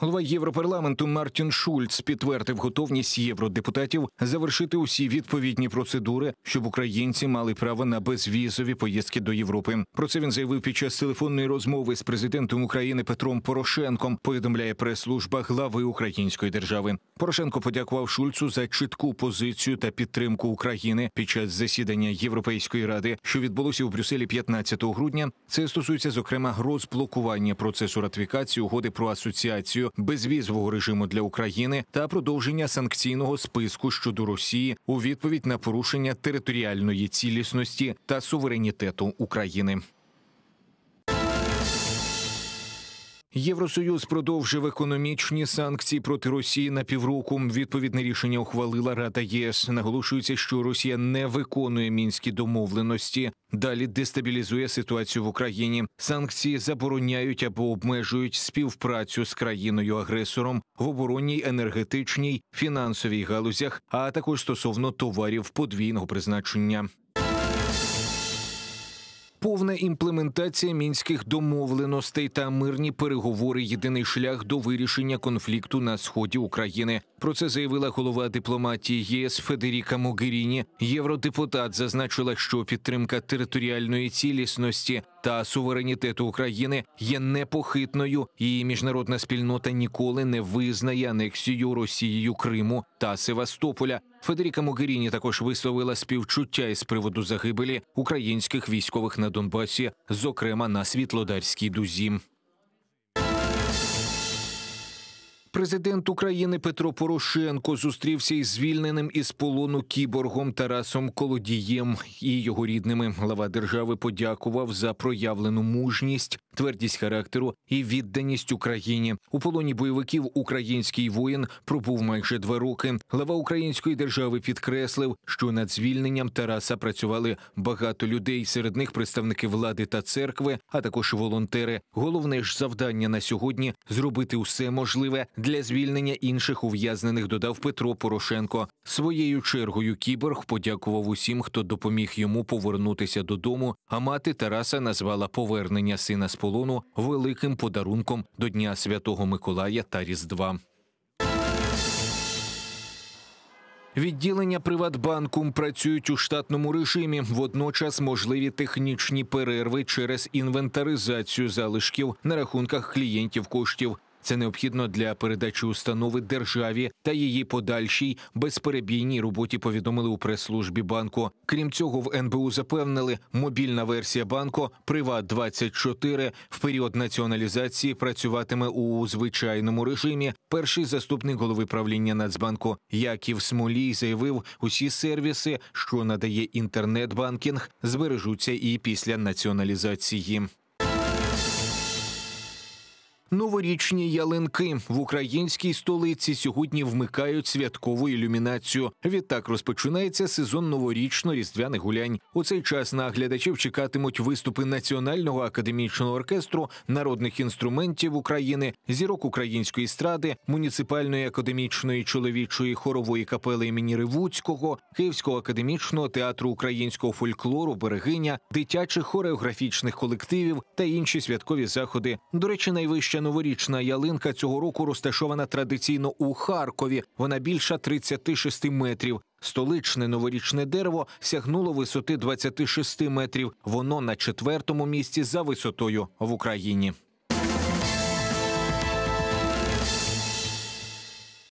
Голова Європарламенту Мартін Шульц підтвердив готовність євродепутатів завершити усі відповідні процедури, щоб українці мали право на безвізові поїздки до Європи. Про це він заявив під час телефонної розмови з президентом України Петром Порошенком. Повідомляє прес-служба глави Української держави. Порошенко подякував Шульцу за чітку позицію та підтримку України під час засідання Європейської ради, що відбулося у Брюсселі 15 грудня. Це стосується зокрема розблокування процесу ратифікації угоди про асоціацію безвізового режиму для України та продовження санкційного списку щодо Росії у відповідь на порушення територіальної цілісності та суверенітету України. Євросоюз продовжив економічні санкції проти Росії на півроку. Відповідне рішення ухвалила Рада ЄС. Наголошується, що Росія не виконує мінські домовленості. Далі дестабілізує ситуацію в Україні. Санкції забороняють або обмежують співпрацю з країною агресором в оборонній, енергетичній, фінансовій галузях, а також стосовно товарів подвійного призначення повна імплементація мінських домовленостей та мирні переговори єдиний шлях до вирішення конфлікту на сході України. Про це заявила голова дипломатії ЄС Федеріка Могеріні. Євродепутат зазначила, що підтримка територіальної цілісності та суверенітету України є непохитною, і міжнародна спільнота ніколи не визнає анексію Росією Криму та Севастополя. Федеріка Могеріні також висловила співчуття із приводу загибелі українських військових на Донбасі, зокрема на Світлодарській дузі. Президент України Петро Порошенко зустрівся із звільненим із полону кіборгом Тарасом Колодієм і його рідними. Глава держави подякував за проявлену мужність твердість характеру і відданість Україні. У полоні бойовиків український воїн пробув майже два роки. Глава української держави підкреслив, що над звільненням Тараса працювали багато людей. Серед них представники влади та церкви, а також волонтери. Головне ж завдання на сьогодні зробити усе можливе для звільнення інших ув'язнених. Додав Петро Порошенко. Своєю чергою кіборг подякував усім, хто допоміг йому повернутися додому. А мати Тараса назвала повернення сина з полону великим подарунком до Дня Святого Миколая та Різдва. Відділення Приватбанку працюють у штатному режимі. Водночас можливі технічні перерви через інвентаризацію залишків на рахунках клієнтів коштів. Це необхідно для передачі установи державі та її подальшій безперебійній роботі. Повідомили у прес-службі банку. Крім цього, в НБУ запевнили, мобільна версія банку Приват 24 в період націоналізації працюватиме у звичайному режимі. Перший заступник голови правління Нацбанку Яків Смолій заявив, усі сервіси, що надає інтернет-банкінг, збережуться і після націоналізації. Новорічні ялинки в українській столиці сьогодні вмикають святкову ілюмінацію. Відтак розпочинається сезон новорічно-різдвяних гулянь. У цей час на глядачів чекатимуть виступи національного академічного оркестру, народних інструментів України, зірок української естради, муніципальної академічної чоловічої хорової капели імені Ривуцького, Київського академічного театру українського фольклору, берегиня, дитячих хореографічних колективів та інші святкові заходи. До речі, найвища. Найбільша новорічна ялинка цього року розташована традиційно у Харкові. Вона більша 36 метрів. Столичне новорічне дерево сягнуло висоти 26 метрів. Воно на четвертому місці за висотою в Україні.